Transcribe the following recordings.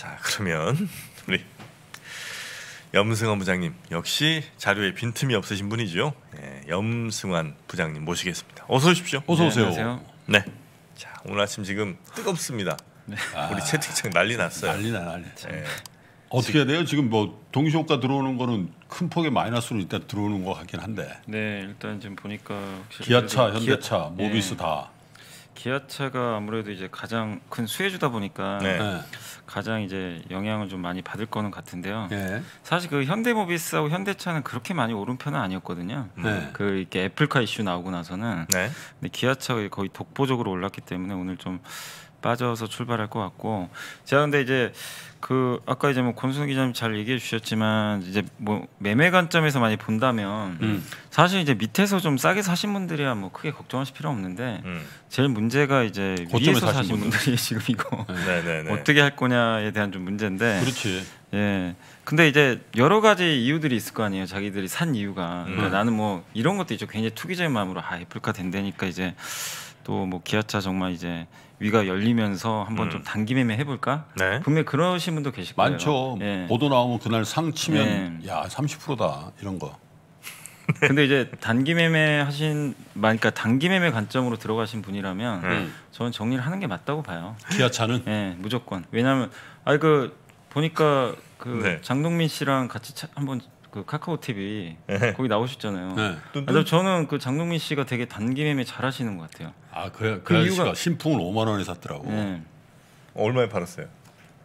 자 그러면 우리 염승환 부장님 역시 자료에 빈틈이 없으신 분이죠. 예, 염승환 부장님 모시겠습니다. 어서 오십시오. 네, 어서 오세요. 네, 네. 자 오늘 아침 지금 뜨겁습니다. 네. 우리 채팅창 난리 났어요. 난리나 난리. 네. 어떻게 해야 돼요? 지금 뭐 동시 효과 들어오는 거는 큰 폭의 마이너스로 일단 들어오는 것 같긴 한데. 네, 일단 지금 보니까 기아차, 현대차, 기아... 모비스 예. 다. 기아차가 아무래도 이제 가장 큰 수혜주다 보니까 네. 가장 이제 영향을 좀 많이 받을 거는 같은데요. 네. 사실 그 현대모비스하고 현대차는 그렇게 많이 오른 편은 아니었거든요. 음. 그 네. 그 이렇게 애플카 이슈 나오고 나서는 네. 근데 기아차가 거의 독보적으로 올랐기 때문에 오늘 좀 빠져서 출발할 것 같고 제가 근데 이제 그 아까 이제 뭐 권순 기자님 잘 얘기해 주셨지만 이제 뭐 매매 관점에서 많이 본다면 음. 사실 이제 밑에서 좀 싸게 사신 분들이야 뭐 크게 걱정하실 필요 없는데 음. 제일 문제가 이제 위에서 사신 분들. 분들이 지금 이거 음, 어떻게 할 거냐에 대한 좀 문제인데 그렇지 예 근데 이제 여러 가지 이유들이 있을 거 아니에요 자기들이 산 이유가 음. 그러니까 나는 뭐 이런 것도 있죠 굉장히 투기적인 마음으로 아 애플카 된다니까 이제 또 뭐 기아차 정말 이제 위가 열리면서 한번 음. 좀 단기 매매 해볼까? 네. 분명 그러신 분도 계실 거예요. 많죠. 예. 보도 나오면 그날 상 치면 예. 야 30%다 이런 거. 근데 이제 단기 매매 하신 그러니까 단기 매매 관점으로 들어가신 분이라면 음. 저는 정리를 하는 게 맞다고 봐요. 기아차는 네, 무조건. 왜냐면 아그 보니까 그 네. 장동민 씨랑 같이 차, 한번 그 카카오 TV 네. 거기 나오셨잖아요. 네. 아, 저는 그 장동민 씨가 되게 단기 매매 잘하시는 것 같아요. 아 그래 그, 그 이유가 신품을 5만 원에 샀더라고. 네. 얼마에 팔았어요?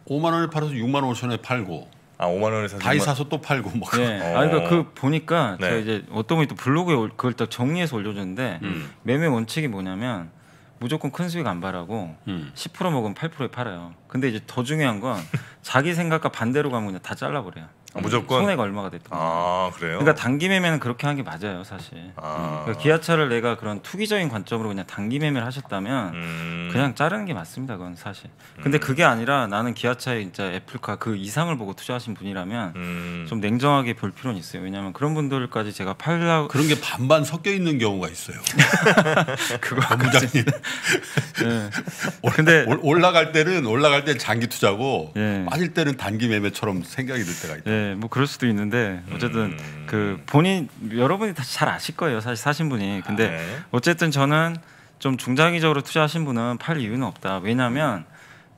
5만 원에 팔아서 6만 5천에 팔고. 아 5만 원에 사서 다이 6만... 사서 또 팔고 뭐. 네. 어. 아 그러니까 그 보니까 네. 제가 이제 어떤 분이 또 블로그에 그걸 딱 정리해서 올려줬는데 음. 매매 원칙이 뭐냐면 무조건 큰 수익 안 바라고 음. 10% 먹으면 8%에 팔아요. 근데 이제 더 중요한 건 자기 생각과 반대로 가면 그냥 다 잘라버려요. 아, 무조건 손해가 얼마가 됐던 아 그래요? 그러니까 단기 매매는 그렇게 한 게 맞아요 사실 아. 그러니까 기아차를 내가 그런 투기적인 관점으로 그냥 단기 매매를 하셨다면 음. 그냥 자르는 게 맞습니다 그건 사실 근데 음. 그게 아니라 나는 기아차에 진짜 애플카 그 이상을 보고 투자하신 분이라면 음. 좀 냉정하게 볼 필요는 있어요 왜냐하면 그런 분들까지 제가 팔라 그런 게 반반 섞여 있는 경우가 있어요 그거 부장님 네. 네. 근데 올라갈 때는 올라갈 때는 장기 투자고 예. 빠질 때는 단기 매매처럼 생각이 들 때가 있다 예. 뭐 그럴 수도 있는데 음. 어쨌든 음. 그 본인 여러분이 다 잘 아실 거예요. 사실 사신 분이. 근데 아, 네. 어쨌든 저는 좀 중장기적으로 투자하신 분은 팔 이유는 없다. 왜냐하면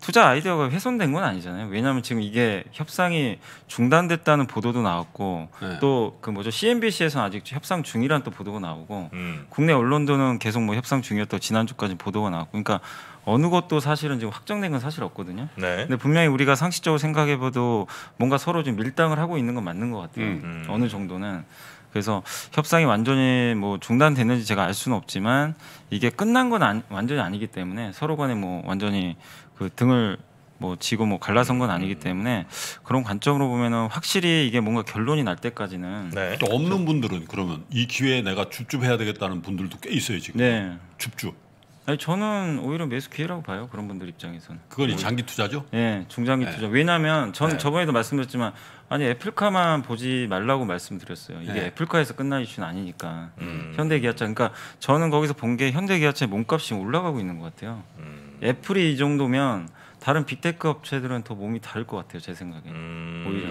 투자 아이디어가 훼손된 건 아니잖아요. 왜냐하면 지금 이게 협상이 중단됐다는 보도도 나왔고 네. 또그 뭐죠 CNBC에서는 아직 협상 중이란 또 보도가 나오고 음. 국내 언론도는 계속 뭐 협상 중이었다 지난주까지 보도가 나왔고 그러니까 어느 것도 사실은 지금 확정된 건 사실 없거든요. 네. 근데 분명히 우리가 상식적으로 생각해봐도 뭔가 서로 좀 밀당을 하고 있는 건 맞는 것 같아요. 음, 음. 어느 정도는. 그래서 협상이 완전히 뭐 중단됐는지 제가 알 수는 없지만 이게 끝난 건 아니, 완전히 아니기 때문에 서로 간에 뭐 완전히 그 등을 뭐 지고 뭐 갈라선 건 아니기 음. 때문에 그런 관점으로 보면은 확실히 이게 뭔가 결론이 날 때까지는 네. 또 없는 분들은 그러면 이 기회에 내가 줍줍해야 되겠다는 분들도 꽤 있어요 지금 네. 줍줍 아니 저는 오히려 매수 기회라고 봐요 그런 분들 입장에서는. 그건 뭐 장기 투자죠? 네, 중장기 네. 투자. 왜냐하면 전 네. 예. 저번에도 말씀드렸지만 아니 애플카만 보지 말라고 말씀드렸어요. 이게 네. 애플카에서 끝난 이슈는 아니니까 음. 현대기아차. 그러니까 저는 거기서 본 게 현대기아차의 몸값이 올라가고 있는 것 같아요. 음. 애플이 이 정도면 다른 빅테크 업체들은 더 몸이 다를 것 같아요 제 생각에 음... 오히려.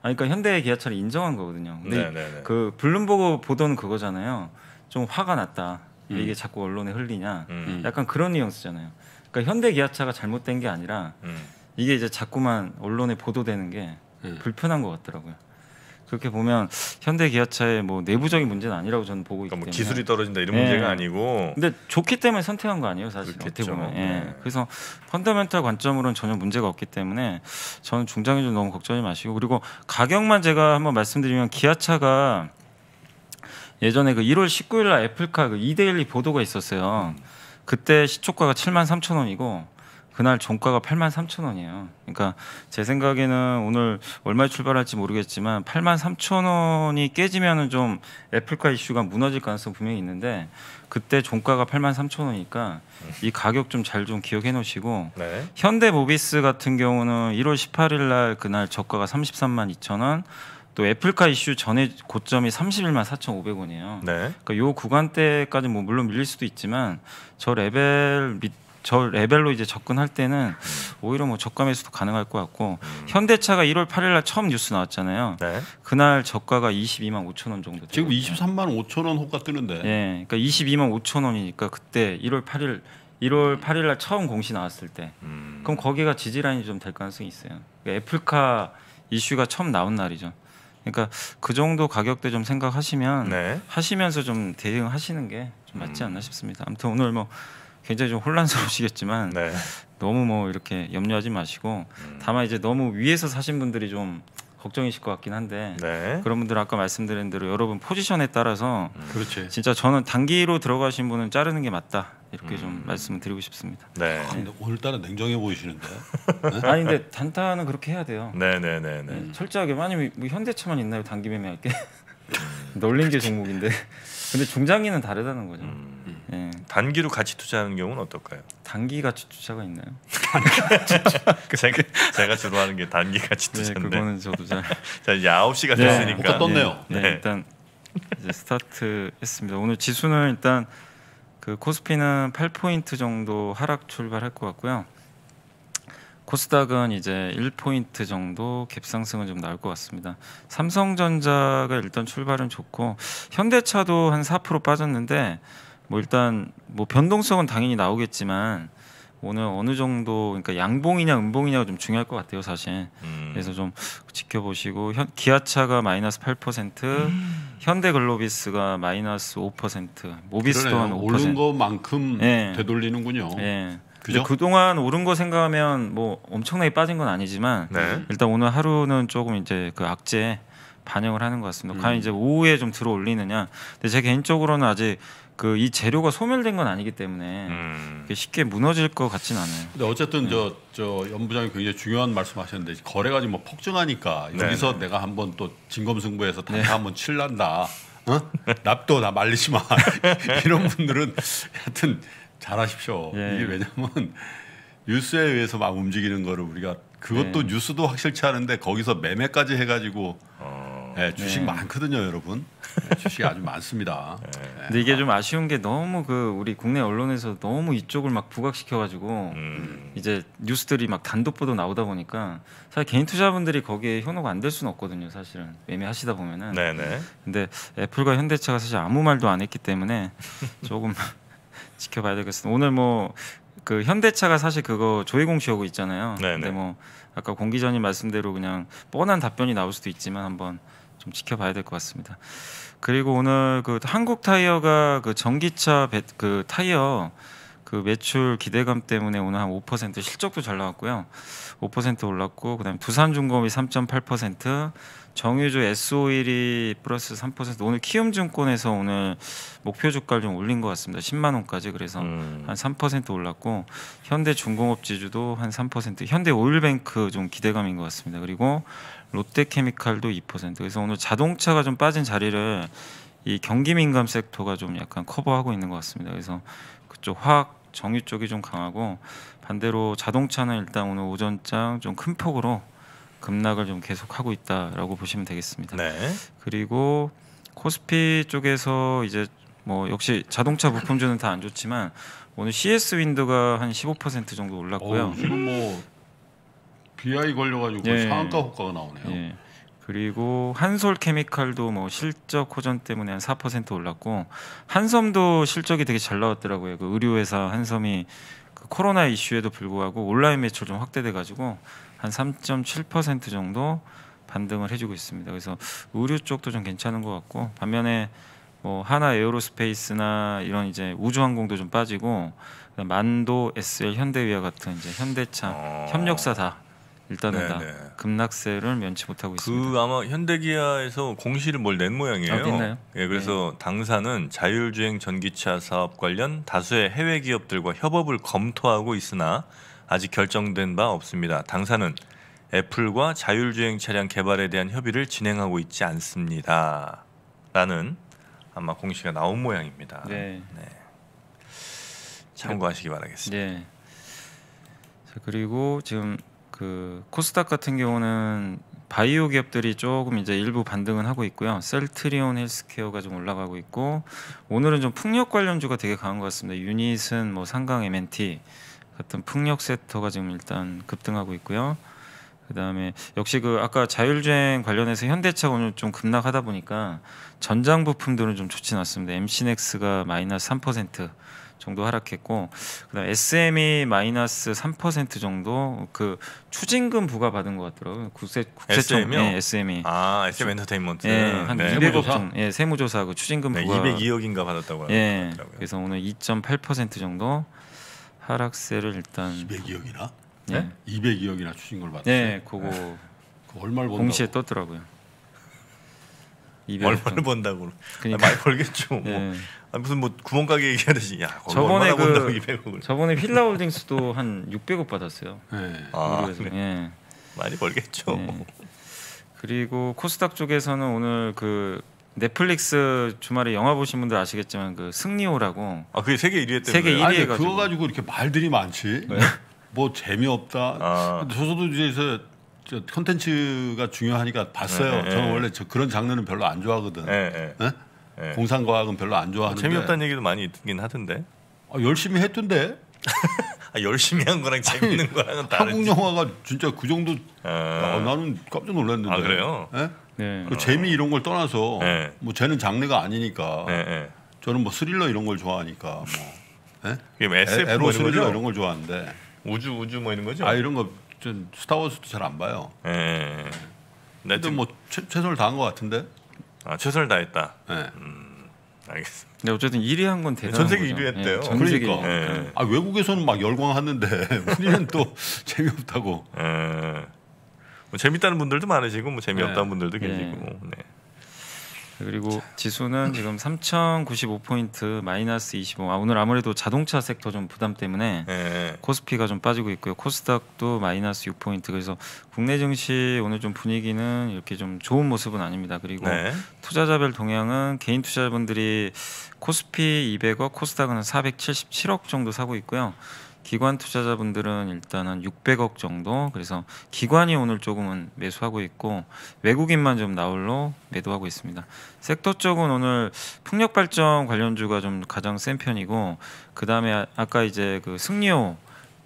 아니, 그러니까 현대 기아차를 인정한 거거든요. 근데 네네네. 그 블룸버그 보도는 그거잖아요. 좀 화가 났다. 음. 이게 자꾸 언론에 흘리냐 음. 약간 그런 뉘앙스잖아요. 그러니까 현대 기아차가 잘못된 게 아니라 음. 이게 이제 자꾸만 언론에 보도되는 게 음. 불편한 것 같더라고요. 그렇게 보면 현대 기아차의 뭐 내부적인 문제는 아니라고 저는 보고 있기 그러니까 뭐 기술이 떨어진다 이런 예. 문제가 아니고 근데 좋기 때문에 선택한 거 아니에요 사실 그렇겠죠. 어떻게 보면 예. 네. 그래서 펀더멘털 관점으로는 전혀 문제가 없기 때문에 저는 중장에 좀 너무 걱정이 마시고 그리고 가격만 제가 한번 말씀드리면 기아차가 예전에 그 1월 19일 날 애플카 그 이데일리 보도가 있었어요. 그때 시초가가 7만 3천 원이고 그날 종가가 8만 3천 원이에요. 그러니까 제 생각에는 오늘 얼마에 출발할지 모르겠지만 8만 3천 원이 깨지면은 좀 애플카 이슈가 무너질 가능성 분명히 있는데 그때 종가가 8만 3천 원이니까 이 가격 좀 잘좀 좀 기억해 놓으시고 네. 현대모비스 같은 경우는 1월 18일 날 그날 저가가 33만 2천 원또 애플카 이슈 전에 고점이 31만 4,500원이에요. 네. 그러니까 요구간때까지뭐 물론 밀릴 수도 있지만 저 레벨 밑, 저 레벨로 이제 접근할 때는 오히려 뭐 저가 매수도 가능할 것 같고 음. 현대차가 1월 8일 날 처음 뉴스 나왔잖아요. 네. 그날 저가가 22만 5천 원 정도. 지금 23만 5천 원 호가 뜨는데. 예. 그러니까 22만 5천 원이니까 그때 1월 8일 1월 8일 날 처음 공시 나왔을 때. 음. 그럼 거기가 지지라인이 좀 될 가능성이 있어요. 그러니까 애플카 이슈가 처음 나온 날이죠. 그러니까 그 정도 가격대 좀 생각하시면 네. 하시면서 좀 대응하시는 게 좀 맞지 음. 않나 싶습니다. 아무튼 오늘 뭐 굉장히 좀 혼란스러우시겠지만 네. 너무 뭐 이렇게 염려하지 마시고 음. 다만 이제 너무 위에서 사신 분들이 좀 걱정이실 것 같긴 한데 네. 그런 분들 아까 말씀드린 대로 여러분 포지션에 따라서 그 진짜 저는 단기로 들어가신 분은 자르는 게 맞다 이렇게 음. 좀 말씀을 드리고 싶습니다. 네. 아, 근데 오늘따라 냉정해 보이시는데. 네? 아니 근데 단타는 그렇게 해야 돼요. 네네네. 네, 네, 네, 네. 음, 철저하게 많이 뭐, 뭐 현대차만 있나요 단기 매매할 게? 널린 음. 게 종목인데. 근데 중장기는 다르다는 거죠. 음. 예. 단기로 가치 투자하는 경우는 어떨까요? 단기 가치 투자가 있나요? 제가, 제가 주로 하는 게 단기 가치 네, 투자인데 네, 그거는 저도 잘. 자 이제 9시가 네. 됐으니까 떴네요. 예. 네, 네. 일단 이제 스타트 했습니다. 오늘 지수는 일단 그 코스피는 8포인트 정도 하락 출발할 것 같고요. 코스닥은 이제 1포인트 정도 갭상승은 좀 나올 것 같습니다. 삼성전자가 일단 출발은 좋고 현대차도 한 4% 빠졌는데 뭐 일단 뭐 변동성은 당연히 나오겠지만 오늘 어느 정도 그러니까 양봉이냐 음봉이냐가 좀 중요할 것 같아요 사실 음. 그래서 좀 지켜보시고 현, 기아차가 마이너스 8% 음. 현대글로비스가 마이너스 5% 모비스 그 또한 5% 오른 것만큼 네. 예. 되돌리는군요 네. 그죠? 그동안 오른 거 생각하면 뭐 엄청나게 빠진 건 아니지만 네. 일단 오늘 하루는 조금 이제 그 악재 반영을 하는 것 같습니다. 음. 과연 이제 오후에 좀 들어 올리느냐. 근데 제 개인적으로는 아직 그이 재료가 소멸된 건 아니기 때문에 음. 쉽게 무너질 것 같진 않아요. 근데 어쨌든 저저 네. 연부장이 굉장히 중요한 말씀하셨는데 거래가 지금 뭐 폭증하니까 여기서 네. 내가 한번 또진검승부에서 다시 네. 한번 칠란다. 어? 어? 납도 나 말리지 마. 이런 분들은 하여튼 잘하십시오. 예. 이게 왜냐면 뉴스에 의해서 막 움직이는 거를 우리가 그것도 네. 뉴스도 확실치 않은데 거기서 매매까지 해가지고 어. 네, 주식 네. 많거든요, 여러분. 네, 주식이 아주 많습니다. 네. 네. 근데 이게 좀 아쉬운 게 너무 그 우리 국내 언론에서 너무 이쪽을 막 부각시켜가지고 음. 이제 뉴스들이 막 단독 보도 나오다 보니까 사실 개인 투자분들이 거기에 현혹 안 될 수는 없거든요, 사실은 매매하시다 보면은. 네네. 근데 애플과 현대차가 사실 아무 말도 안 했기 때문에 조금 지켜봐야 되겠습니다. 오늘 뭐 그 현대차가 사실 그거 조회공 시하고 있잖아요. 네네. 근데 뭐 아까 공기전님 말씀대로 그냥 뻔한 답변이 나올 수도 있지만 한번 좀 지켜봐야 될 것 같습니다. 그리고 오늘 그 한국 타이어가 그 전기차 배, 그 타이어 그 매출 기대감 때문에 오늘 한 5% 실적도 잘 나왔고요. 5% 올랐고 그다음에 두산중공업이 3.8%, 정유주 SO일이 플러스 3% 오늘 키움증권에서 오늘 목표 주가를 좀 올린 것 같습니다. 10만 원까지 그래서 음. 한3% 올랐고 현대중공업 지주도 한 3%, 현대오일뱅크 좀 기대감인 것 같습니다. 그리고 롯데케미칼도 2%. 그래서 오늘 자동차가 좀 빠진 자리를 이 경기 민감 섹터가 좀 약간 커버하고 있는 것 같습니다. 그래서 그쪽 화학 정유 쪽이 좀 강하고 반대로 자동차는 일단 오늘 오전장 좀 큰 폭으로 급락을 좀 계속하고 있다라고 보시면 되겠습니다. 네. 그리고 코스피 쪽에서 이제 뭐 역시 자동차 부품주는 다 안 좋지만 오늘 CS 윈도가한 15% 정도 올랐고요. 오, 어, 지금 뭐 BI 걸려가지고 예. 상한가 호가가 나오네요. 예. 그리고 한솔 케미칼도 뭐 실적 호전 때문에 한4% 올랐고 한섬도 실적이 되게 잘 나왔더라고요. 그의류회사 한섬이 그 코로나 이슈에도 불구하고 온라인 매출 좀 확대돼 가지고 한 3.7% 정도 반등을 해주고 있습니다. 그래서 의류 쪽도 좀 괜찮은 것 같고 반면에 뭐 하나 에어로스페이스나 이런 이제 우주항공도 좀 빠지고 만도, SL, 현대위와 같은 이제 현대차 어... 협력사 다 일단은 네, 다 네. 급락세를 면치 못하고 그 있습니다. 아마 현대기아에서 공시를 뭘 낸 모양이에요. 아, 냈나요? 예, 그래서 네. 당사는 자율주행 전기차 사업 관련 다수의 해외 기업들과 협업을 검토하고 있으나 아직 결정된 바 없습니다. 당사는 애플과 자율주행 차량 개발에 대한 협의를 진행하고 있지 않습니다. 라는 아마 공시가 나온 모양입니다. 네. 네. 참고하시기 바라겠습니다. 네. 자, 그리고 지금 그 코스닥 같은 경우는 바이오 기업들이 조금 이제 일부 반등은 하고 있고요. 셀트리온 헬스케어가 좀 올라가고 있고 오늘은 좀 풍력 관련주가 되게 강한 것 같습니다. 유닛은 뭐 상강 MNT 같은 풍력 섹터가 지금 일단 급등하고 있고요. 그다음에 역시 그 아까 자율주행 관련해서 현대차가 오늘 좀 급락하다 보니까 전장 부품들은 좀 좋진 않습니다. MC넥스가 마이너스 3%, 정도 하락했고 그다음 에 SM이 e 마이너스 3% 정도 그 추징금 부과 받은 것 같더라고요. 국세 국세청 SM이요? E 예, SM이 e. 아 SM 엔터테인먼트 예, 한 네. 200억 정 예, 세무조사 하고 그 추징금 네, 부과 202억인가 받았다고 예, 하더라고요. 그래서 오늘 2.8% 정도 하락세를 일단 202억이나 예. 네? 202억이나 추징금을 받았어요. 예, 그거 네. 얼마를 번다고. 동시에 떴더라고요. 얼마를 번다고 그러니까. 많이 벌겠죠. 뭐. 예. 아니, 무슨 뭐 구멍가게 얘기하듯이 야 저번에 그 저번에 필라홀딩스도 한 600억 받았어요. 예. 아, 네. 아, 그래. 예. 많이 벌겠죠. 예. 그리고 코스닥 쪽에서는 오늘 그 넷플릭스 주말에 영화 보신 분들 아시겠지만 그 승리호라고 아 그게 세계 1위 했대요. 세계 1위 아니, 그거 가지고 이렇게 말들이 많지. 네. 뭐 재미없다. 아. 저도 이제 컨텐츠가 중요하니까 봤어요. 네, 네, 저는 원래 저 그런 장르는 별로 안 좋아하거든. 네, 네. 예? 네. 공상과학은 별로 안 좋아하는데. 재미없다는 얘기도 많이 있긴 하던데. 아, 열심히 했던데. 아, 열심히 한 거랑 재밌는 아니, 거랑은 다른. 한국 영화가 진짜 그 정도. 아... 아 나는 깜짝 놀랐는데. 아 그래요? 네? 네. 그 재미 이런 걸 떠나서 네. 뭐 쟤는 장르가 아니니까. 네, 네, 저는 뭐 스릴러 이런 걸 좋아하니까 뭐. 네? SF 에, 뭐 에로 스릴러 거죠? 이런 걸 좋아하는데. 우주 우주 뭐 이런 거죠? 아 이런 거전 스타워즈도 잘 안 봐요. 예. 예, 예. 네, 근데 뭐 최, 최선을 다한 것 같은데. 아 최선을 다했다. 예. 음, 알겠습니다. 근데 어쨌든 1위 한건 대단한 전 세계 1위 했대요. 예, 전 그러니까. 세계. 그러니까. 예. 아 외국에서는 막 열광하는데 우리는 또 재미없다고. 예. 뭐 재밌다는 분들도 많으시고 뭐 재미없다는 네. 분들도 계시고. 네. 그리고 지수는 네. 지금 3,095포인트 마이너스 25. 아, 오늘 아무래도 자동차 섹터 좀 부담 때문에 네. 코스피가 좀 빠지고 있고요. 코스닥도 마이너스 6포인트. 그래서 국내 증시 오늘 좀 분위기는 이렇게 좀 좋은 모습은 아닙니다. 그리고 네. 투자자별 동향은 개인 투자자분들이 코스피 200억, 코스닥은 477억 정도 사고 있고요. 기관 투자자분들은 일단 한 600억 정도 그래서 기관이 오늘 조금은 매수하고 있고 외국인만 좀 나홀로 매도하고 있습니다. 섹터 쪽은 오늘 풍력 발전 관련주가 좀 가장 센 편이고 그다음에 아까 이제 그 승리호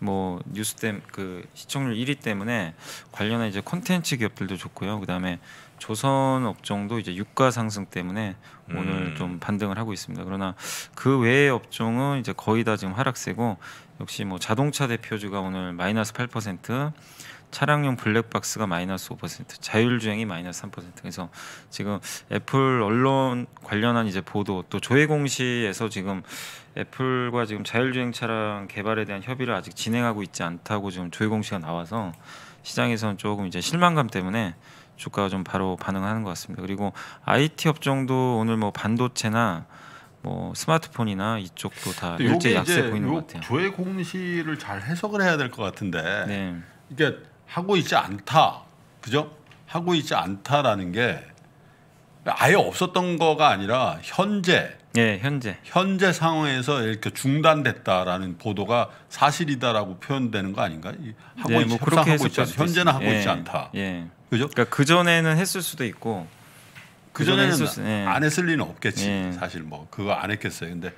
뭐 뉴스 땜그 시청률 1위 때문에 관련한 이제 콘텐츠 기업들도 좋고요. 그다음에 조선 업종도 이제 유가 상승 때문에 오늘 음. 좀 반등을 하고 있습니다. 그러나 그 외의 업종은 이제 거의 다 지금 하락세고 역시 뭐 자동차 대표주가 오늘 마이너스 8%, 차량용 블랙박스가 마이너스 5%, 자율주행이 마이너스 3%. 그래서 지금 애플 언론 관련한 이제 보도 또 조회 공시에서 지금 애플과 지금 자율주행 차량 개발에 대한 협의를 아직 진행하고 있지 않다고 지금 조회 공시가 나와서 시장에서는 조금 이제 실망감 때문에 주가가 좀 바로 반응하는 것 같습니다. 그리고 IT 업종도 오늘 뭐 반도체나 뭐 스마트폰이나 이쪽도 다 일제 약세 보이는 것 같아요. 조회 공시를 잘 해석을 해야 될 것 같은데 네. 이게 그러니까 하고 있지 않다, 그죠? 하고 있지 않다라는 게 아예 없었던 거가 아니라 현재 예, 현재 현재 상황에서 이렇게 중단됐다라는 보도가 사실이다라고 표현되는 거 아닌가? 하고 네, 뭐그렇 하고 있지 현재는 하고 예, 있지 않다. 예. 그죠? 그러니까 그 전에는 했을 수도 있고 그 전에는 수... 예. 안 했을 리는 없겠지. 네. 사실 뭐 그거 안 했겠어요. 근데 예.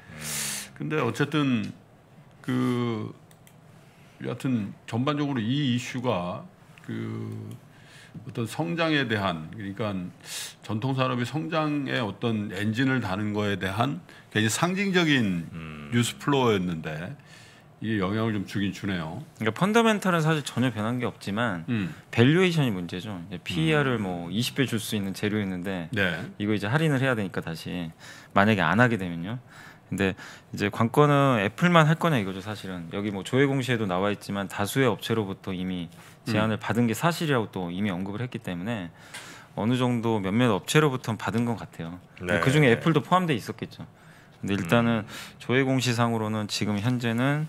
근데 어쨌든 그 여하튼 전반적으로 이 이슈가 그 어떤 성장에 대한 그러니까 전통 산업이 성장에 어떤 엔진을 다는 거에 대한 굉장히 상징적인 음. 뉴스 플로어였는데 이게 영향을 좀 주긴 주네요. 그러니까 펀더멘탈은 사실 전혀 변한 게 없지만 음. 밸류에이션이 문제죠. PER을 음. E 뭐 20배 줄 수 있는 재료였는데 네. 이거 이제 할인을 해야 되니까 다시 만약에 안 하게 되면요. 근데 이제 관건은 애플만 할 거냐 이거죠 사실은 여기 뭐 조회 공시에도 나와 있지만 다수의 업체로부터 이미 제안을 음. 받은 게 사실이라고 또 이미 언급을 했기 때문에 어느 정도 몇몇 업체로부터 받은 것 같아요. 네. 그 중에 애플도 포함돼 있었겠죠. 근데 일단은 음. 조회 공시상으로는 지금 현재는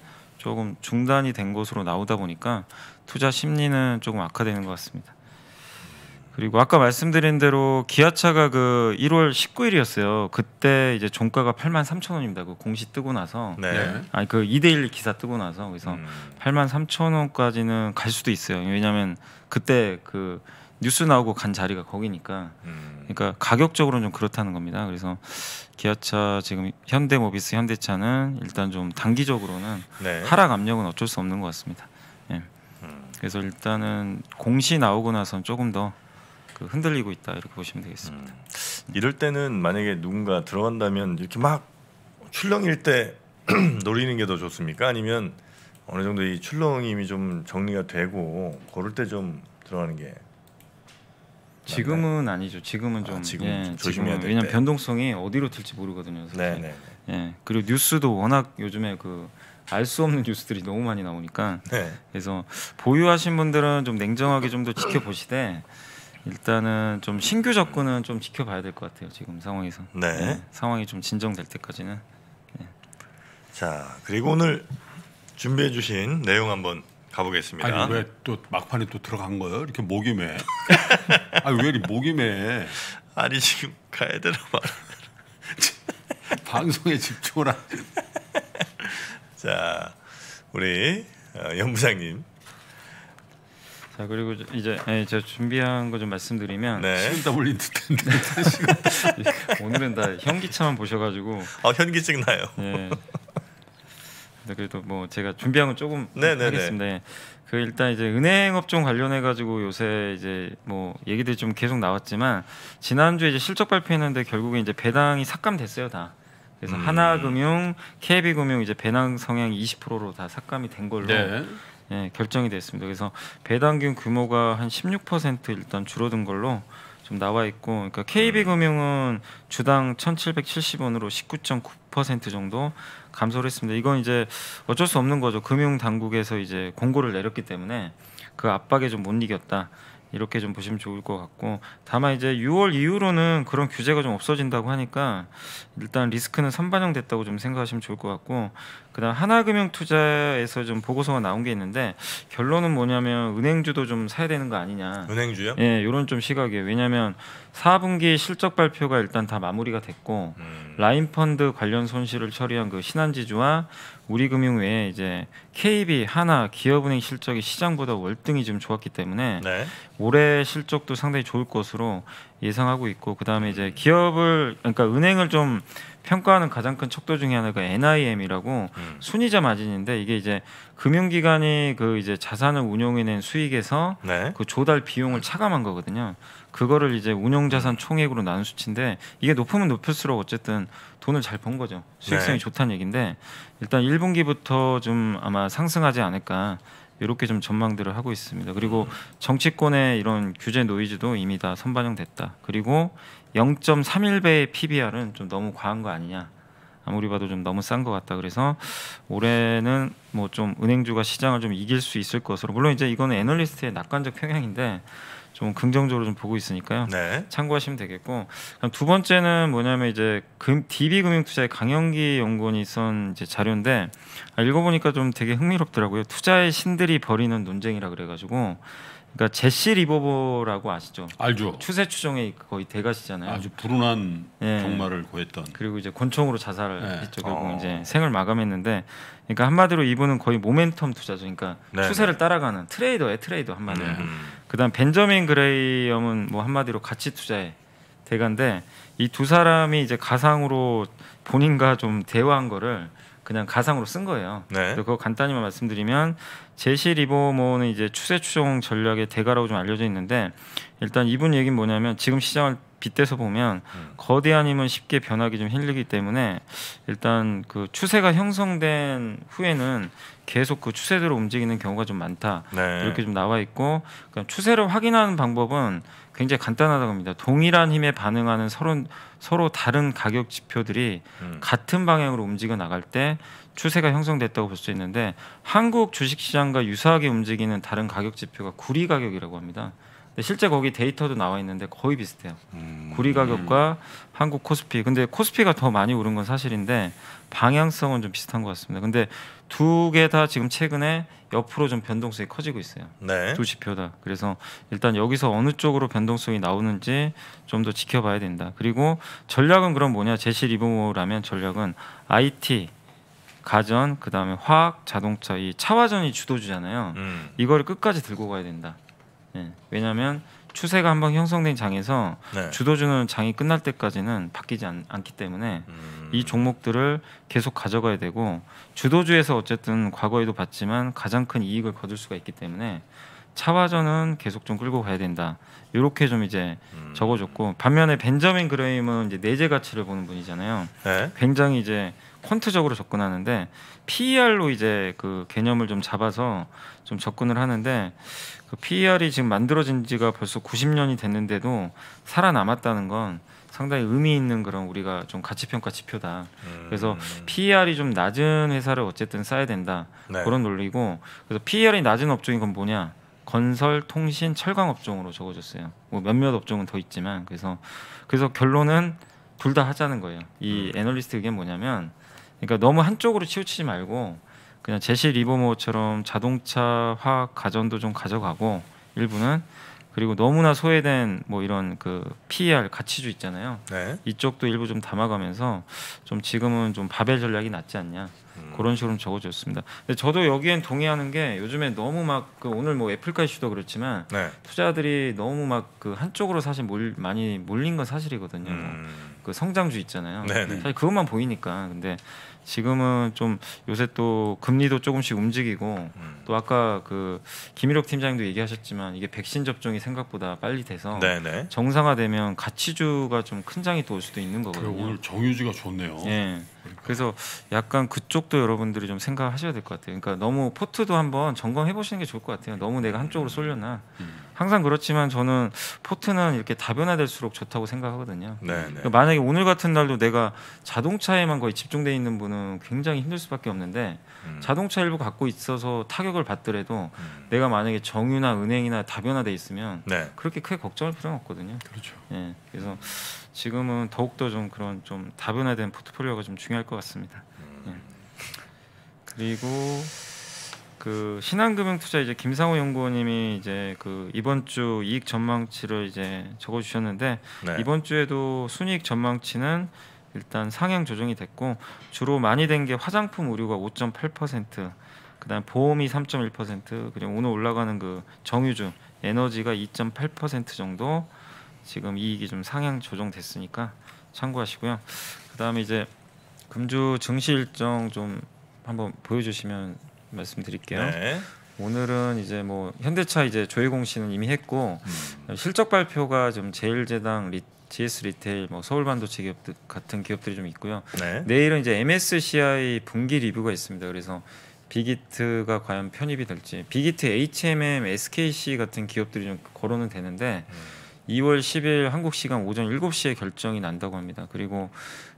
조금 중단이 된 것으로 나오다 보니까 투자 심리는 조금 악화되는 것 같습니다. 그리고 아까 말씀드린 대로 기아차가 그 1월 19일이었어요. 그때 이제 종가가 8만 3천 원입니다. 그 공시 뜨고 나서 네. 네. 아니 그 2대1 기사 뜨고 나서 그래서 음. 8만 3천 원까지는 갈 수도 있어요. 왜냐하면 그때 그 뉴스 나오고 간 자리가 거기니까 음. 그러니까 가격적으로는 좀 그렇다는 겁니다. 그래서 기아차 지금 현대모비스 현대차는 일단 좀 단기적으로는 네. 하락 압력은 어쩔 수 없는 것 같습니다. 예. 음. 그래서 일단은 공시 나오고 나선 조금 더 그 흔들리고 있다 이렇게 보시면 되겠습니다. 음. 이럴 때는 만약에 누군가 들어간다면 이렇게 막 출렁일 때 노리는 게 더 좋습니까? 아니면 어느 정도 이 출렁임이 좀 정리가 되고 고을때좀 들어가는 게 지금은 아니죠. 지금은 아, 좀, 아, 지금 예, 좀 조심해야 돼요. 왜냐면 변동성이 어디로 튈지 모르거든요. 네, 네, 네, 예. 그리고 뉴스도 워낙 요즘에 그 알 수 없는 뉴스들이 너무 많이 나오니까. 네. 그래서 보유하신 분들은 좀 냉정하게 좀 더 지켜보시되 일단은 좀 신규 접근은 좀 지켜봐야 될 것 같아요. 지금 상황에서. 네. 예, 상황이 좀 진정될 때까지는. 예. 자, 그리고 오늘 준비해 주신 내용 한번 가보겠습니다. 아니 왜 또 막판에 또 들어간 거예요? 이렇게 목임에. 아니 왜 이렇게 목임에? 아니 지금 가야 되나 말. 방송에 집중을 하. 자 우리 어, 연부장님. 자 그리고 이제 예, 저 준비한 거 좀 말씀드리면 네. 시간 다 올린 듯한데 오늘은 다 현기차만 보셔가지고 아 현기증 나요. 예, 알 네, 그래도 뭐 제가 준비한 건 조금 네네네. 네, 하겠습니다. 네. 그 일단 이제 은행 업종 관련해 가지고 요새 이제 뭐 얘기들이 좀 계속 나왔지만 지난주에 이제 실적 발표했는데 결국에 이제 배당이 삭감됐어요 다. 그래서 음. 하나금융, KB금융 이제 배당 성향 20%로 다 삭감이 된 걸로 네. 예, 결정이 됐습니다. 그래서 배당금 규모가 한 16% 일단 줄어든 걸로 좀 나와 있고 그러니까 KB금융은 주당 1,770원으로 19.9% 정도 감소를 했습니다. 이건 이제 어쩔 수 없는 거죠. 금융 당국에서 이제 공고를 내렸기 때문에 그 압박에 좀 못 이겼다. 이렇게 좀 보시면 좋을 것 같고 다만 이제 6월 이후로는 그런 규제가 좀 없어진다고 하니까 일단 리스크는 선반영됐다고 좀 생각하시면 좋을 것 같고 그다음 하나금융투자에서 좀 보고서가 나온 게 있는데 결론은 뭐냐면 은행주도 좀 사야 되는 거 아니냐 은행주요? 예, 요런 좀 시각이에요. 왜냐하면 4분기 실적 발표가 일단 다 마무리가 됐고 음. 라인펀드 관련 손실을 처리한 그 신한지주와 우리금융 외에 이제 KB, 하나, 기업은행 실적이 시장보다 월등히 좀 좋았기 때문에 네. 올해 실적도 상당히 좋을 것으로 예상하고 있고 그다음에 이제 기업을 그러니까 은행을 좀 평가하는 가장 큰 척도 중에 하나가 NIM이라고 음. 순이자 마진인데 이게 이제 금융기관이 그 이제 자산을 운용해낸 수익에서 네. 그 조달 비용을 차감한 거거든요. 그거를 이제 운용자산 총액으로 나눈 수치인데 이게 높으면 높을수록 어쨌든 돈을 잘번 거죠. 수익성이 네. 좋다는 얘기인데 일단 1분기부터 좀 아마 상승하지 않을까 이렇게 좀 전망들을 하고 있습니다. 그리고 정치권의 이런 규제 노이즈도 이미 다 선반영됐다. 그리고 0.31배의 PBR은 좀 너무 과한 거 아니냐. 아무리 봐도 좀 너무 싼 것 같다. 그래서 올해는 뭐 좀 은행주가 시장을 좀 이길 수 있을 것으로 물론 이제 이거는 애널리스트의 낙관적 평양인데 좀 긍정적으로 좀 보고 있으니까요. 네. 참고하시면 되겠고 두 번째는 뭐냐면 이제 금, DB금융투자의 강영기 연구원이 쓴 이제 자료인데 아, 읽어보니까 좀 되게 흥미롭더라고요. 투자의 신들이 벌이는 논쟁이라 그래가지고 그러니까 제시 리버버라고 아시죠? 알죠. 추세 추종의 거의 대가시잖아요. 아주 불운한 예. 종말을 고했던. 그리고 이제 권총으로 자살을 네. 했죠. 결국 어. 이제 생을 마감했는데, 그러니까 한마디로 이분은 거의 모멘텀 투자죠. 그러니까 네 추세를 네. 따라가는 트레이더의 트레이더 한마디로. 음. 그다음 벤저민 그레이엄은 뭐 한마디로 가치 투자의 대가인데 이 두 사람이 이제 가상으로 본인과 좀 대화한 거를 그냥 가상으로 쓴 거예요. 네. 그거 간단히만 말씀드리면 제시 리보모는 이제 추세 추종 전략의 대가라고 좀 알려져 있는데 일단 이분 얘기는 뭐냐면 지금 시장을 빗대서 보면 음. 거대한 힘은 쉽게 변하기 좀 힘들기 때문에 일단 그 추세가 형성된 후에는 계속 그 추세대로 움직이는 경우가 좀 많다 네. 이렇게 좀 나와 있고 그러니까 추세를 확인하는 방법은 굉장히 간단하다고 합니다 동일한 힘에 반응하는 서로 서로 다른 가격 지표들이 음. 같은 방향으로 움직여 나갈 때 추세가 형성됐다고 볼 수 있는데 한국 주식시장과 유사하게 움직이는 다른 가격 지표가 구리 가격이라고 합니다. 네, 실제 거기 데이터도 나와 있는데 거의 비슷해요. 음. 구리 가격과 한국 코스피. 근데 코스피가 더 많이 오른 건 사실인데 방향성은 좀 비슷한 것 같습니다. 근데 두 개 다 지금 최근에 옆으로 좀 변동성이 커지고 있어요. 네. 두 지표다. 그래서 일단 여기서 어느 쪽으로 변동성이 나오는지 좀 더 지켜봐야 된다. 그리고 전략은 그럼 뭐냐? 제시 리보모라면 전략은 IT 가전, 그다음에 화학, 자동차 이 차화전이 주도주잖아요. 음. 이걸 끝까지 들고 가야 된다. 네. 왜냐하면 추세가 한 번 형성된 장에서 네. 주도주는 장이 끝날 때까지는 바뀌지 않, 기 때문에 음. 이 종목들을 계속 가져가야 되고 주도주에서 어쨌든 과거에도 봤지만 가장 큰 이익을 거둘 수가 있기 때문에 차화전은 계속 좀 끌고 가야 된다. 이렇게 좀 이제 음. 적어줬고 반면에 벤저민 그레임은 이제 내재 가치를 보는 분이잖아요. 네. 굉장히 이제 퀀트적으로 접근하는데 PER로 이제 그 개념을 좀 잡아서 좀 접근을 하는데 그 PER이 지금 만들어진 지가 벌써 90년이 됐는데도 살아남았다는 건 상당히 의미 있는 그런 우리가 좀 가치평가 지표다. 음. 그래서 PER이 좀 낮은 회사를 어쨌든 쌓아야 된다. 네. 그런 논리고 그래서 PER이 낮은 업종인 건 뭐냐? 건설, 통신, 철강 업종으로 적어줬어요. 뭐 몇몇 업종은 더 있지만 그래서 그래서 결론은 둘 다 하자는 거예요. 이 음. 애널리스트 그게 뭐냐면 그러니까 너무 한쪽으로 치우치지 말고 그냥 제시 리버모처럼 자동차화 학 가전도 좀 가져가고 일부는 그리고 너무나 소외된 뭐 이런 그 PER 가치주 있잖아요. 네. 이쪽도 일부 좀 담아가면서 좀 지금은 좀 바벨 전략이 낫지 않냐. 음. 그런 식으로 적어줬습니다. 근데 저도 여기엔 동의하는 게 요즘에 너무 막그 오늘 뭐 애플카 이슈도 그렇지만 네. 투자들이 너무 막 그 한쪽으로 사실 몰, 많이 몰린 건 사실이거든요. 음. 그 성장주 있잖아요. 네네. 네. 사실 그것만 보이니까 근데 지금은 좀 요새 또 금리도 조금씩 움직이고 음. 또 아까 그 김일옥 팀장도 얘기하셨지만 이게 백신 접종이 생각보다 빨리 돼서 네네. 네. 정상화되면 가치주가 좀 큰 장이 또올 수도 있는 거거든요. 오늘 정유주가 좋네요. 예. 그래서 약간 그쪽도 여러분들이 좀 생각하셔야 될 것 같아요. 그러니까 너무 포트도 한번 점검해 보시는 게 좋을 것 같아요. 너무 내가 한쪽으로 쏠렸나. 음. 항상 그렇지만 저는 포트는 이렇게 다변화될수록 좋다고 생각하거든요. 네, 네. 그러니까 만약에 오늘 같은 날도 내가 자동차에만 거의 집중돼 있는 분은 굉장히 힘들 수밖에 없는데 음. 자동차 일부 갖고 있어서 타격을 받더라도 음. 내가 만약에 정유나 은행이나 다변화돼 있으면 네. 그렇게 크게 걱정할 필요는 없거든요. 그렇죠. 예, 그래서 지금은 더욱더 좀 그런 좀 다변화된 포트폴리오가 좀 중요할 것 같습니다. 예. 음. 그리고 그 신한금융 투자 이제 김상호 연구원님이 이제 그 이번 주 이익 전망치를 이제 적어 주셨는데 네. 이번 주에도 순이익 전망치는 일단 상향 조정이 됐고 주로 많이 된 게 화장품 의류가 5.8%, 그다음 보험이 3.1%, 그리고 오늘 올라가는 그 정유주 에너지가 2.8% 정도, 지금 이익이 좀 상향 조정됐으니까 참고하시고요. 그다음에 이제 금주 증시 일정 좀 한번 보여주시면 말씀드릴게요. 네. 오늘은 이제 뭐 현대차 이제 조혜공 씨는 이미 했고 음. 실적 발표가 좀 제일제당 리, GS 리테일, 뭐 서울반도체 기업들 같은 기업들이 좀 있고요. 네. 내일은 이제 MSCI 분기 리뷰가 있습니다. 그래서 비기트가 과연 편입이 될지, 비기트, HMM, SKC 같은 기업들이 좀 거론은 되는데. 음. 2월 10일 한국 시간 오전 7시에 결정이 난다고 합니다. 그리고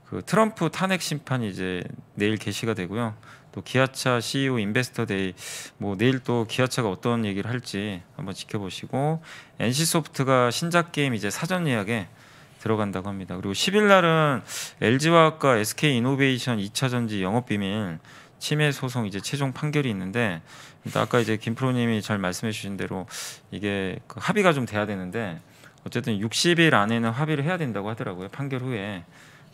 그 트럼프 탄핵 심판이 이제 내일 개시가 되고요. 또 기아차 CEO 인베스터 데이 뭐 내일 또 기아차가 어떤 얘기를 할지 한번 지켜보시고 NC 소프트가 신작 게임 이제 사전 예약에 들어간다고 합니다. 그리고 10일 날은 LG화학과 SK 이노베이션 2차 전지 영업 비밀 침해 소송 이제 최종 판결이 있는데 아까 이제 김 프로님이 잘 말씀해 주신 대로 이게 그 합의가 좀 돼야 되는데 어쨌든 60일 안에는 합의를 해야 된다고 하더라고요. 판결 후에.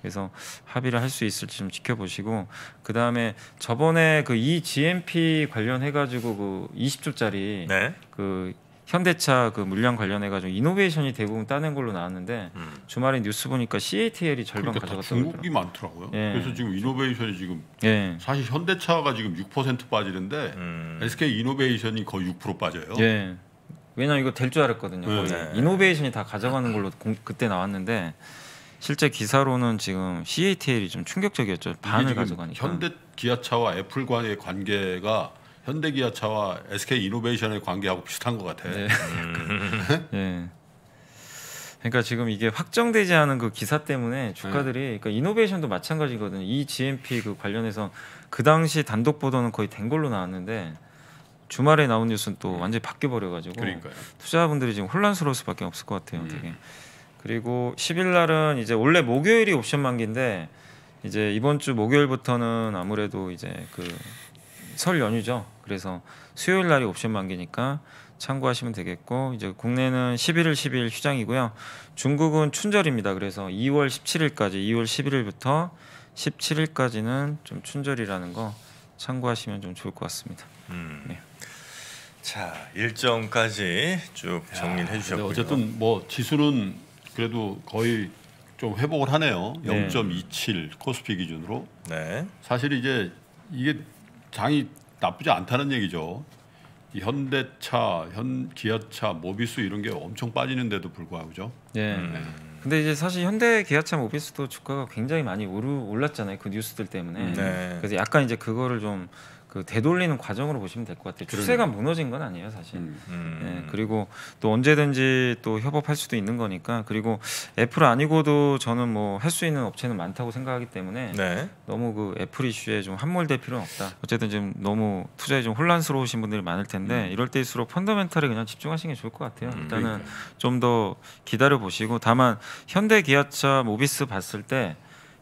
그래서 합의를 할 수 있을지 좀 지켜보시고 그 다음에 저번에 그 EGMP 관련해가지고 그 20조짜리 네. 그 현대차 그 물량 관련해가지고 이노베이션이 대부분 따낸 걸로 나왔는데 음. 주말에 뉴스 보니까 CATL이 절반 그러니까 가져갔다고 중국이 많더라고요. 예. 그래서 지금 이노베이션이 지금 예. 사실 현대차가 지금 6% 빠지는데 음. SK 이노베이션이 거의 6% 빠져요. 예. 왜냐면 이거 될 줄 알았거든요. 거 네. 이노베이션이 다 가져가는 걸로 공, 그때 나왔는데 실제 기사로는 지금 CATL이 좀 충격적이었죠. 반을 가져가니까. 현대 기아차와 애플과의 관계가 현대 기아차와 SK 이노베이션의 관계하고 비슷한 것 같아. 네. 네. 그러니까 지금 이게 확정되지 않은 그 기사 때문에 주가들이 네. 그러니까 이노베이션도 마찬가지거든요. 이 GMP 그 관련해서 그 당시 단독 보도는 거의 된 걸로 나왔는데 주말에 나온 뉴스는 또 완전히 바뀌어 버려가지고 투자자분들이 지금 혼란스러울 수밖에 없을 것 같아요. 음. 되게. 그리고 10일 날은 이제 원래 목요일이 옵션 만기인데 이제 이번 주 목요일부터는 아무래도 이제 그 설 연휴죠. 그래서 수요일 날이 옵션 만기니까 참고하시면 되겠고 이제 국내는 11일 12일 휴장이고요. 중국은 춘절입니다. 그래서 2월 17일까지 2월 11일부터 17일까지는 좀 춘절이라는 거 참고하시면 좀 좋을 것 같습니다. 음. 네. 자 일정까지 쭉 정리를 해주셨고요. 어쨌든 뭐 지수는 그래도 거의 좀 회복을 하네요. 네. 0.27 코스피 기준으로. 네. 사실 이제 이게 장이 나쁘지 않다는 얘기죠. 이 현대차, 현 기아차, 모비스 이런 게 엄청 빠지는데도 불구하고죠. 네. 음. 근데 이제 사실 현대 기아차 모비스도 주가가 굉장히 많이 오르 올랐잖아요. 그 뉴스들 때문에. 네. 그래서 약간 이제 그거를 좀그 되돌리는 과정으로 보시면 될 것 같아요. 추세가 무너진 건 아니에요, 사실. 음. 네, 음. 예, 그리고 또 언제든지 또 협업할 수도 있는 거니까 그리고 애플 아니고도 저는 뭐 할 수 있는 업체는 많다고 생각하기 때문에 네. 너무 그 애플 이슈에 좀 함몰될 필요는 없다. 어쨌든 지금 너무 투자에 좀 혼란스러우신 분들이 많을 텐데 음. 이럴 때일수록 펀더멘탈에 그냥 집중하시는 게 좋을 것 같아요. 음. 일단은 네. 좀더 기다려 보시고 다만 현대 기아차 모비스 봤을 때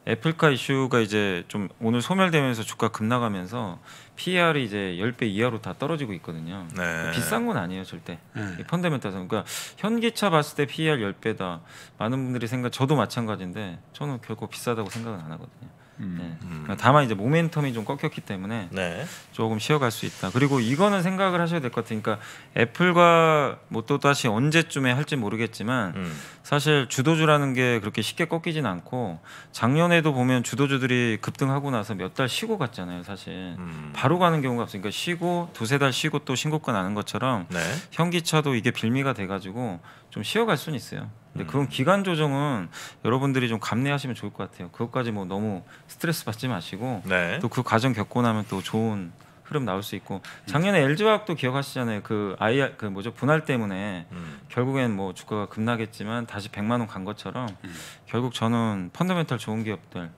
애플카 이슈가 이제 좀 오늘 소멸되면서 주가 급락하면서 PER이 이제 10배 이하로 다 떨어지고 있거든요. 네. 그러니까 비싼 건 아니에요, 절대. 네. 펀더멘탈에서. 그러니까 현기차 봤을 때 PER 10배다. 많은 분들이 생각, 저도 마찬가지인데 저는 결코 비싸다고 생각은 안 하거든요. 음. 네. 음. 다만 이제 모멘텀이 좀 꺾였기 때문에 네. 조금 쉬어갈 수 있다. 그리고 이거는 생각을 하셔야 될 것같으니까 애플과 뭐또 다시 언제쯤에 할지 모르겠지만 음. 사실 주도주라는 게 그렇게 쉽게 꺾이진 않고 작년에도 보면 주도주들이 급등하고 나서 몇 달 쉬고 갔잖아요. 사실 음. 바로 가는 경우가 없으니까 쉬고 두세 달 쉬고 또 신고가 나는 것처럼 네. 현기차도 이게 빌미가 돼가지고 좀 쉬어갈 수는 있어요. 근데 음. 그건 기간 조정은 여러분들이 좀 감내하시면 좋을 것 같아요. 그것까지 뭐 너무 스트레스 받지 마시고 네. 또그 과정 겪고 나면 또 좋은 흐름 나올 수 있고 음. 작년에 LG 화학도 기억하시잖아요. 그 아이 그 뭐죠 분할 때문에 음. 결국엔 뭐 주가가 급락했지만 다시 100만 원 간 것처럼 음. 결국 저는 펀더멘털 좋은 기업들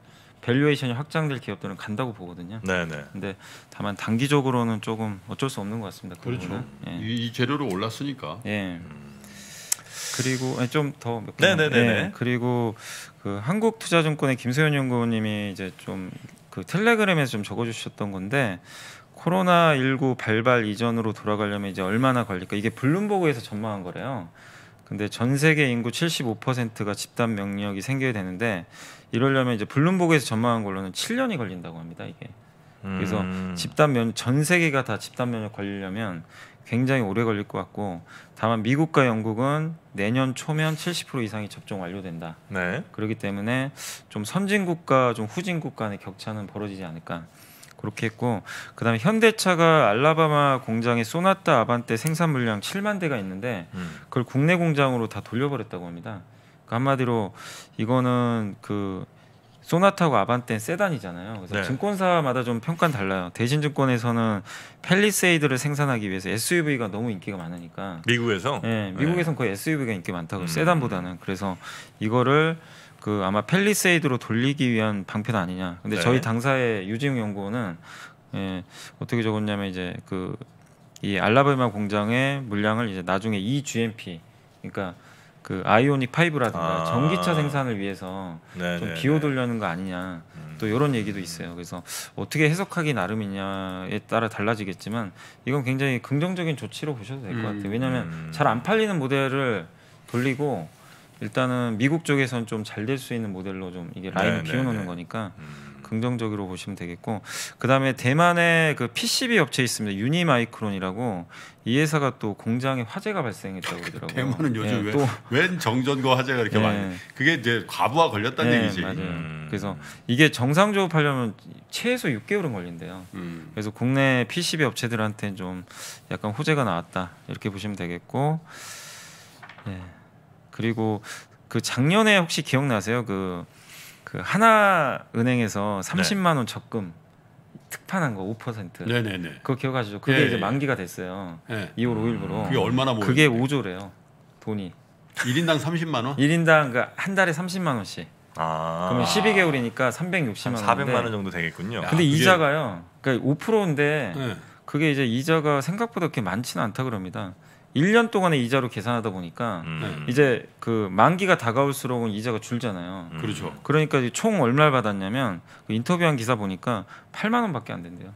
밸류에이션이 확장될 기업들은 간다고 보거든요. 네네. 네. 근데 다만 단기적으로는 조금 어쩔 수 없는 것 같습니다. 그 그렇죠. 예. 이, 재료로 올랐으니까. 예. 음. 그리고 좀더 네네네. 네. 예, 그리고 그 한국투자증권의 김세현 연구원님이 이제 좀 그 텔레그램에서 좀 적어주셨던 건데 코로나 19 발발 이전으로 돌아가려면 이제 얼마나 걸릴까? 이게 블룸버그에서 전망한 거래요. 근데 전 세계 인구 75%가 집단 명력이 생겨야 되는데 이러려면 이제 블룸버그에서 전망한 걸로는 7년이 걸린다고 합니다. 이게. 그래서 음. 집단 면 전 세계가 다 집단 면역 걸리려면 굉장히 오래 걸릴 것 같고 다만 미국과 영국은 내년 초면 70% 이상이 접종 완료된다. 네. 그렇기 때문에 좀 선진국과 좀 후진국 간의 격차는 벌어지지 않을까. 그렇게 했고 그다음에 현대차가 알라바마 공장에 쏘나타 아반떼 생산 물량 7만 대가 있는데 음. 그걸 국내 공장으로 다 돌려버렸다고 합니다. 그 한마디로 이거는 그 소나타고 아반떼는 세단이잖아요. 그래서 네. 증권사마다 좀 평가는 달라요. 대신증권에서는 펠리세이드를 생산하기 위해서 SUV가 너무 인기가 많으니까 미국에서 네, 예, 미국에서는 네. 거의 SUV가 인기 많다고 음. 세단보다는 그래서 이거를 그 아마 펠리세이드로 돌리기 위한 방편 아니냐. 근데 네. 저희 당사의 유지웅 연구원은 예, 어떻게 적었냐면 이제 그 이 알라바마 공장의 물량을 이제 나중에 EGMP 그러니까 그 아이오닉 5라든가 아. 전기차 생산을 위해서 네네네. 좀비워두려는거 네, 네. 아니냐 음. 또 이런 얘기도 있어요. 그래서 어떻게 해석하기 나름이냐에 따라 달라지겠지만 이건 굉장히 긍정적인 조치로 보셔도 될것 음. 같아요. 왜냐하면 음. 잘안 팔리는 모델을 돌리고 일단은 미국 쪽에선 좀 잘 될 수 있는 모델로 좀 이게 라인을 네, 비워놓는 거니까. 음. 긍정적으로 보시면 되겠고 그다음에 대만에 그 PCB 업체 있습니다. 유니마이크론이라고 이 회사가 또 공장에 화재가 발생했다고 그 그러더라고요. 대만은 요즘 네, 예, 왜웬 정전과 화재가 이렇게 네. 많이 그게 이제 과부하 걸렸다는 네, 얘기지. 맞아요. 음. 그래서 이게 정상적으로 팔려면 최소 6개월은 걸린대요. 음. 그래서 국내 PCB 업체들한테 좀 약간 호재가 나왔다 이렇게 보시면 되겠고, 네. 그리고 그 작년에 혹시 기억나세요? 그그 하나 은행에서 30만 원 적금 특판한 거 5%. 네네네. 그거 기억하시죠? 그게 예, 이제 예. 만기가 됐어요. 예. 2월 5일부로. 그게 얼마나 모 그게 5조래요. 돈이. 1인당 30만 원? 1인당 그한 달에 30만 원씩. 아. 그러면 12개월이니까 360만 원. 400만 원 정도 되겠군요. 근데 아, 이자가요. 그러니까 5%인데 예. 그게 이제 이자가 생각보다 그렇게 많지는 않다 그럽니다. 1년 동안의 이자로 계산하다 보니까 음. 네. 이제 그 만기가 다가올수록은 이자가 줄잖아요. 음. 그렇죠. 그러니까 총 얼마를 받았냐면 그 인터뷰한 기사 보니까 8만 원밖에 안 된대요.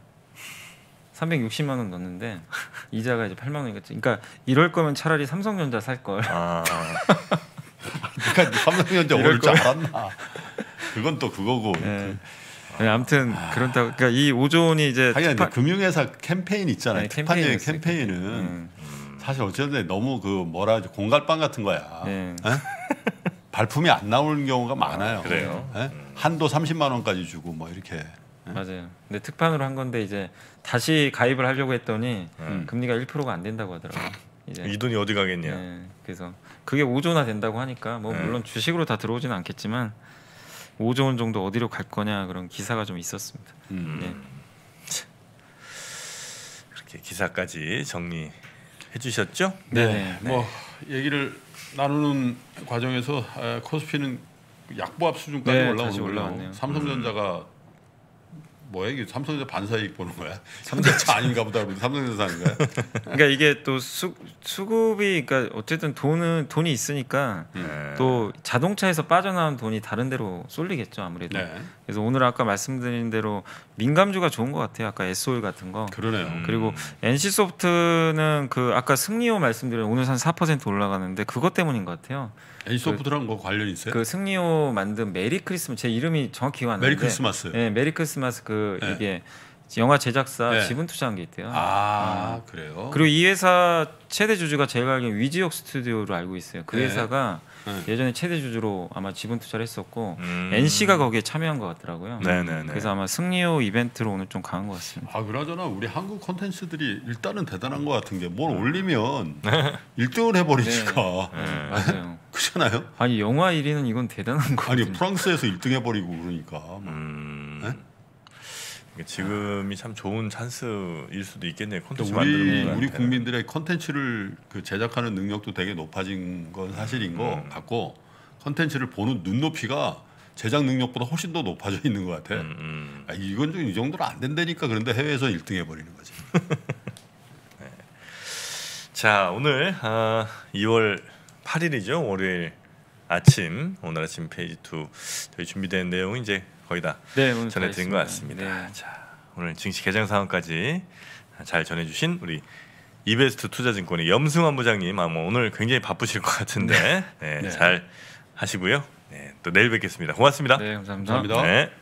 360만 원 넣었는데 이자가 이제 8만 원이겠죠. 그러니까 이럴 거면 차라리 삼성전자 살 걸. 아. 그러 삼성전자 오를 줄 알았나? 그건 또 그거고. 네. 그. 네, 아무튼 아. 그렇다 그러니까 이오존이 이제 하여간 특 금융회사 캠페인 있잖아요. 네, 특판 캠페인 캠페인은 음. 사실 어쨌든 너무 그 뭐라 하지 공갈빵 같은 거야. 네. 예? 발품이 안 나오는 경우가 많아요. 아, 그래요. 음. 한도 30만 원까지 주고 뭐 이렇게. 예? 맞아요. 근데 특판으로 한 건데 이제 다시 가입을 하려고 했더니 음. 금리가 1%가 안 된다고 하더라고요. 이 돈이 어디 가겠냐. 네. 그래서 그게 5조나 된다고 하니까 뭐 네. 물론 주식으로 다 들어오지는 않겠지만 5조 원 정도 어디로 갈 거냐 그런 기사가 좀 있었습니다. 음. 네. 음. 그렇게 기사까지 정리 해주셨죠? 네. 네. 네. 뭐 얘기를 나누는 과정에서 아, 코스피는 약보합 수준까지 네, 올라오고 올라왔네요. 삼성전자가 음. 뭐야 이게 삼성전자 반사이익 보는 거야? 삼성전자 아닌가 보다 그러고 삼성전자 사는 거야? 그러니까 이게 또 수, 수급이 그러니까 어쨌든 돈은 돈이 있으니까 네. 또 자동차에서 빠져나온 돈이 다른 데로 쏠리겠죠 아무래도. 네. 그래서 오늘 아까 말씀드린 대로 민감주가 좋은 것 같아요. 아까 s o 일 같은 거. 그러네요. 음. 그리고 NC 소프트는 그 아까 승리호 말씀드린 오늘 한4% 올라가는데 그것 때문인 것 같아요. NC 그 소프트랑 그, 뭐 관련 있어요? 그 승리호 만든 메리 크리스마스 제 이름이 정확히 기억 안 나는데. 메리 크리스마스. 네, 메리 크리스마스 그그 예. 이게 영화 제작사 네. 지분 투자한 게 있대요. 아, 아, 그래요? 그리고 이 회사 최대 주주가 제가 알기로 위지역 스튜디오로 알고 있어요. 그 네. 회사가 네. 예전에 최대 주주로 아마 지분 투자를 했었고 음. NC가 거기에 참여한 것 같더라고요. 네네네. 네, 네. 그래서 아마 승리호 이벤트로 오늘 좀 강한 것 같습니다. 아 그러잖아 우리 한국 컨텐츠들이 일단은 대단한 것 같은 게뭘 음. 올리면 1등을 해버리니까 맞아요. 그잖아요. 아니 영화 1위는 이건 대단한 거. 아니 프랑스에서 1등 해버리고 그러니까. 음. 지금이 참 좋은 찬스일 수도 있겠네요. 그러니까 콘텐츠 우리 우리 국민들의 콘텐츠를 그 제작하는 능력도 되게 높아진 건 사실인 거 음. 같고 콘텐츠를 보는 눈높이가 제작 능력보다 훨씬 더 높아져 있는 것 같아. 음, 음. 아, 이건 좀 이 정도로 안 된다니까 그런데 해외에서 1등 해버리는 거지. 네. 자 오늘 아, 2월 8일이죠 월요일 아침 오늘 아침 페이지 2 저희 준비된 내용 이제 거의 다 네, 전해드린 것 같습니다. 네. 자 오늘 증시 개장 상황까지 잘 전해주신 우리 이베스트 투자증권의 염승환 부장님 아마 뭐 오늘 굉장히 바쁘실 것 같은데 네. 네, 네. 잘 하시고요. 네, 또 내일 뵙겠습니다. 고맙습니다. 네, 감사합니다. 감사합니다. 네.